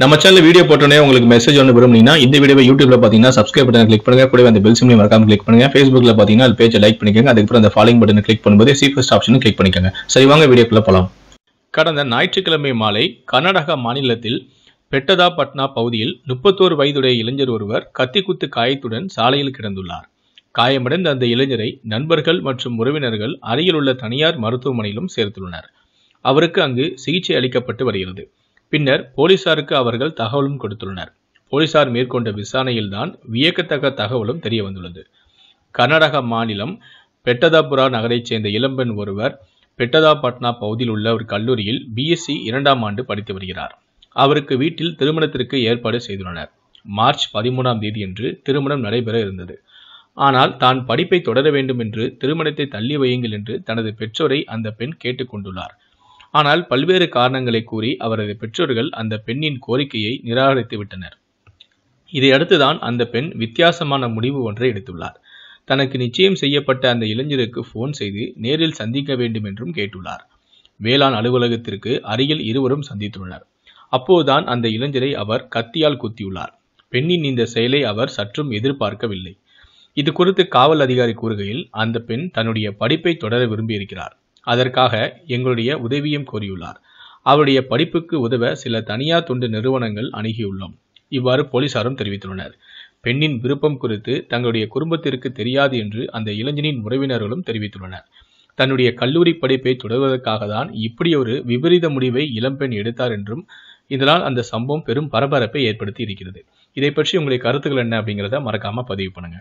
நம்ம channel video போட்டோன்னே உங்களுக்கு மெசேஜ் ஒன்று விரும்புனீங்கன்னா இந்த வீடியோ யூடியூப்ல பார்த்தீங்கன்னா சப்ஸ்கிரைப் பட்டன் கிளிக் பண்ணுங்க கூட அந்த பெல் சிம்லையும் மறக்காம கிளிக் பண்ணுங்க ஃபேஸ்புக்ல பார்த்தீங்கன்னா அது பேஜை லைக் பண்ணிக்கோங்க அதுக்கப்புறம் அந்த ஃபாலோயிங் பட்டன் கிளிக் பண்ணும்போது சீஃபஸ்ட் ஆப்ஷனும் கிளிக் பண்ணிக்கோங்க சரி வாங்க வீடியோக்குள்ள போகலாம் கடந்த ஞாயிற்றுக்கிழமை மாலை கர்நாடகா மாநிலத்தில் பெட்டதா பட்னா பகுதியில் முப்பத்தோரு வயதுடைய இளைஞர் ஒருவர் கத்திக்குத்து காயத்துடன் சாலையில் கிடந்துள்ளார் காயமடைந்த அந்த இளைஞரை நண்பர்கள் மற்றும் உறவினர்கள் அருகிலுள்ள தனியார் மருத்துவமனையிலும் சேர்த்துள்ளனர் அவருக்கு அங்கு சிகிச்சை அளிக்கப்பட்டு வருகிறது பின்னர் போலீசாருக்கு அவர்கள் தகவலும் கொடுத்துள்ளனர் போலீசார் மேற்கொண்ட விசாரணையில்தான் வியக்கத்தக்க தகவலும் தெரிய வந்துள்ளது கர்நாடக மாநிலம் பெட்டதாபுரா நகரைச் சேர்ந்த இளம்பெண் ஒருவர் பெட்டதாபட்னா பகுதியில் உள்ள ஒரு கல்லூரியில் பிஎஸ்சி இரண்டாம் ஆண்டு படித்து வருகிறார் அவருக்கு வீட்டில் திருமணத்திற்கு ஏற்பாடு செய்துள்ளனர் மார்ச் பதிமூணாம் தேதியன்று திருமணம் நடைபெற இருந்தது ஆனால் தான் படிப்பை தொடர வேண்டும் என்று திருமணத்தை தள்ளி வையுங்கள் என்று தனது பெற்றோரை அந்த பெண் கேட்டுக்கொண்டுள்ளார் ஆனால் பல்வேறு காரணங்களை கூறி அவரது பெற்றோர்கள் அந்த பெண்ணின் கோரிக்கையை நிராகரித்து விட்டனர் இதையடுத்துதான் அந்த பெண் வித்தியாசமான முடிவு ஒன்றை எடுத்துள்ளார் தனக்கு நிச்சயம் செய்யப்பட்ட அந்த இளைஞருக்கு ஃபோன் செய்து நேரில் சந்திக்க வேண்டும் என்றும் கேட்டுள்ளார் வேளாண் அலுவலகத்திற்கு அருகில் இருவரும் சந்தித்துள்ளனர் அப்போதுதான் அந்த இளைஞரை அவர் கத்தியால் குத்தியுள்ளார் பெண்ணின் இந்த செயலை அவர் சற்றும் எதிர்பார்க்கவில்லை இது குறித்து காவல் அதிகாரி கூறுகையில் அந்த பெண் தன்னுடைய படிப்பை தொடர விரும்பியிருக்கிறார் அதற்காக எங்களுடைய உதவியும் கோரியுள்ளார் அவருடைய படிப்புக்கு உதவ சில தனியார் தொண்டு நிறுவனங்கள் அணுகியுள்ளோம் இவ்வாறு போலீசாரும் தெரிவித்துள்ளனர் பெண்ணின் விருப்பம் குறித்து தங்களுடைய குடும்பத்திற்கு தெரியாது என்று அந்த இளைஞனின் உறவினர்களும் தெரிவித்துள்ளனர் தன்னுடைய கல்லூரி படிப்பை தொடர்வதற்காக தான் இப்படி ஒரு விபரீத முடிவை இளம்பெண் எடுத்தார் என்றும் இதனால் அந்த சம்பவம் பெரும் பரபரப்பை ஏற்படுத்தி இருக்கிறது இதை பற்றி உங்களுடைய கருத்துக்கள் என்ன அப்படிங்கிறத மறக்காம பதிவு பண்ணுங்க